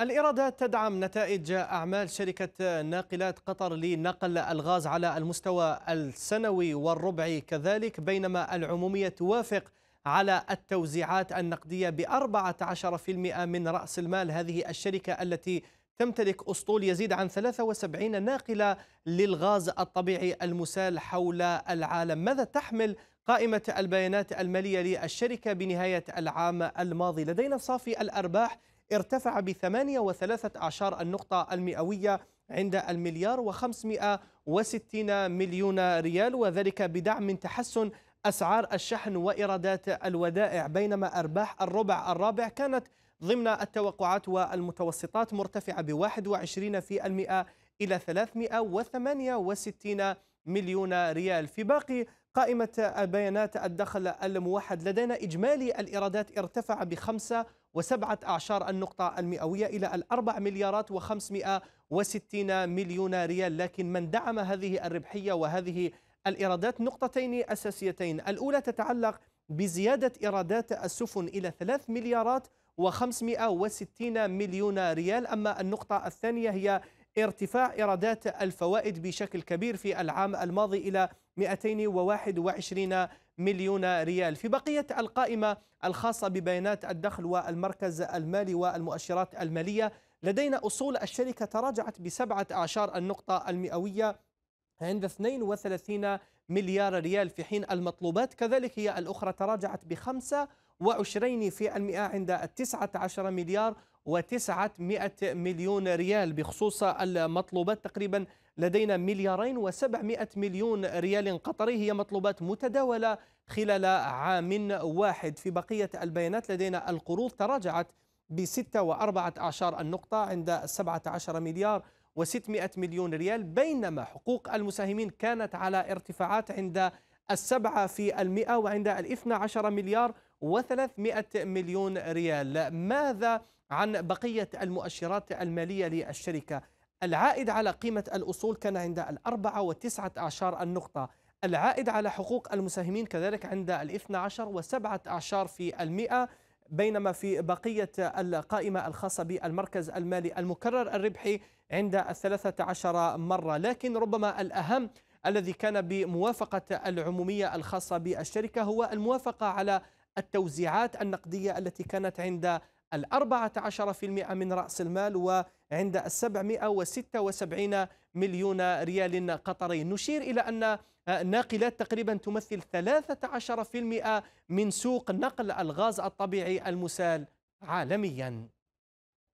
الإيرادات تدعم نتائج أعمال شركة ناقلات قطر لنقل الغاز على المستوى السنوي والربعي كذلك بينما العمومية توافق على التوزيعات النقدية ب 14% من رأس المال هذه الشركة التي تمتلك أسطول يزيد عن 73 ناقلة للغاز الطبيعي المسال حول العالم ماذا تحمل قائمة البيانات المالية للشركة بنهاية العام الماضي لدينا صافي الأرباح ارتفع بثمانية وثلاثة أعشار النقطة المئوية عند المليار وخمسمائة وستين مليون ريال وذلك بدعم من تحسن أسعار الشحن وإيرادات الودائع بينما أرباح الربع الرابع كانت ضمن التوقعات والمتوسطات مرتفعة ب 21% إلى 368 مليون ريال في باقي قائمة بيانات الدخل الموحد لدينا إجمالي الإيرادات ارتفع ب وسبعة أعشار النقطة المئوية إلى الأربع مليارات وخمسمائة وستين مليون ريال لكن من دعم هذه الربحية وهذه الإيرادات نقطتين أساسيتين الأولى تتعلق بزيادة إيرادات السفن إلى 3 مليارات و560 مليون ريال أما النقطة الثانية هي ارتفاع إيرادات الفوائد بشكل كبير في العام الماضي إلى 221 مليون ريال في بقية القائمة الخاصة ببيانات الدخل والمركز المالي والمؤشرات المالية لدينا أصول الشركة تراجعت بسبعة أعشار النقطة المئوية عند 32 مليار ريال في حين المطلوبات كذلك هي الأخرى تراجعت بخمسة وعشرين في المئة عند التسعة عشر مليار مئة مليون ريال بخصوص المطلوبات تقريبا لدينا مليارين وسبعمائة مليون ريال قطري هي مطلوبات متداولة خلال عام واحد في بقية البيانات لدينا القروض تراجعت بستة وأربعة أعشار النقطة عند سبعة عشر مليار وستمائة مليون ريال بينما حقوق المساهمين كانت على ارتفاعات عند السبعة في المئة وعند الاثنى عشر مليار و300 مليون ريال ماذا عن بقية المؤشرات المالية للشركة العائد على قيمة الأصول كان عند الأربعة وتسعة أعشار النقطة العائد على حقوق المساهمين كذلك عند الاثنى عشر وسبعة أعشار في المئة بينما في بقية القائمة الخاصة بالمركز المالي المكرر الربحي عند الثلاثة عشر مرة لكن ربما الأهم الذي كان بموافقة العمومية الخاصة بالشركة هو الموافقة على التوزيعات النقدية التي كانت عند الأربعة عشر في المئة من رأس المال وعند السبعمائة وستة وسبعين مليون ريال قطري نشير إلى أن ناقلات تقريبا تمثل ثلاثة عشر في المئة من سوق نقل الغاز الطبيعي المسال عالميا